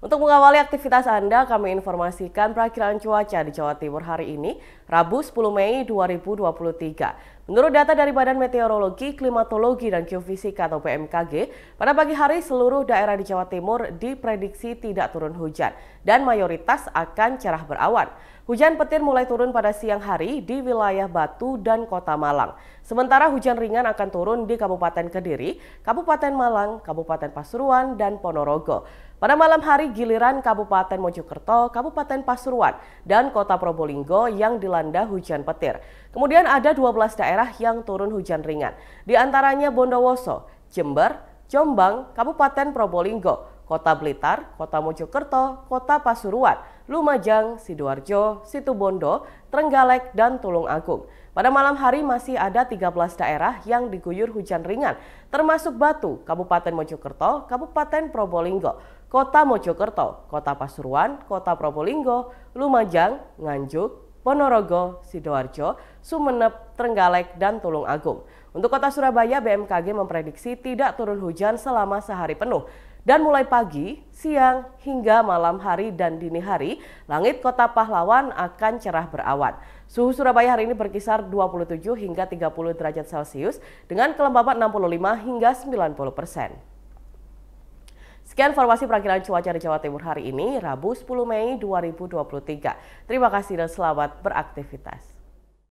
Untuk mengawali aktivitas Anda, kami informasikan perakiran cuaca di Jawa Timur hari ini, Rabu 10 Mei 2023. Menurut data dari Badan Meteorologi, Klimatologi, dan Geofisika atau BMKG, pada pagi hari seluruh daerah di Jawa Timur diprediksi tidak turun hujan dan mayoritas akan cerah berawan. Hujan petir mulai turun pada siang hari di wilayah Batu dan Kota Malang. Sementara hujan ringan akan turun di Kabupaten Kediri, Kabupaten Malang, Kabupaten Pasuruan, dan Ponorogo. Pada malam hari giliran Kabupaten Mojokerto, Kabupaten Pasuruan, dan Kota Probolinggo yang dilanda hujan petir. Kemudian ada 12 daerah yang turun hujan ringan, di antaranya Bondowoso, Jember, Jombang, Kabupaten Probolinggo, Kota Blitar, Kota Mojokerto, Kota Pasuruan, Lumajang, Sidoarjo, Situbondo, Trenggalek, dan Tulung Agung. Pada malam hari masih ada 13 daerah yang diguyur hujan ringan, termasuk Batu, Kabupaten Mojokerto, Kabupaten Probolinggo, Kota Mojokerto, Kota Pasuruan, Kota Probolinggo, Lumajang, Nganjuk, Ponorogo, Sidoarjo, Sumeneb, Trenggalek, dan Tulung Agung. Untuk kota Surabaya, BMKG memprediksi tidak turun hujan selama sehari penuh. Dan mulai pagi, siang, hingga malam hari dan dini hari, langit kota pahlawan akan cerah berawan. Suhu Surabaya hari ini berkisar 27 hingga 30 derajat Celcius dengan kelembaban 65 hingga 90 persen. Sekian informasi perakhiran cuaca di Jawa Timur hari ini, Rabu 10 Mei 2023. Terima kasih dan selamat beraktivitas.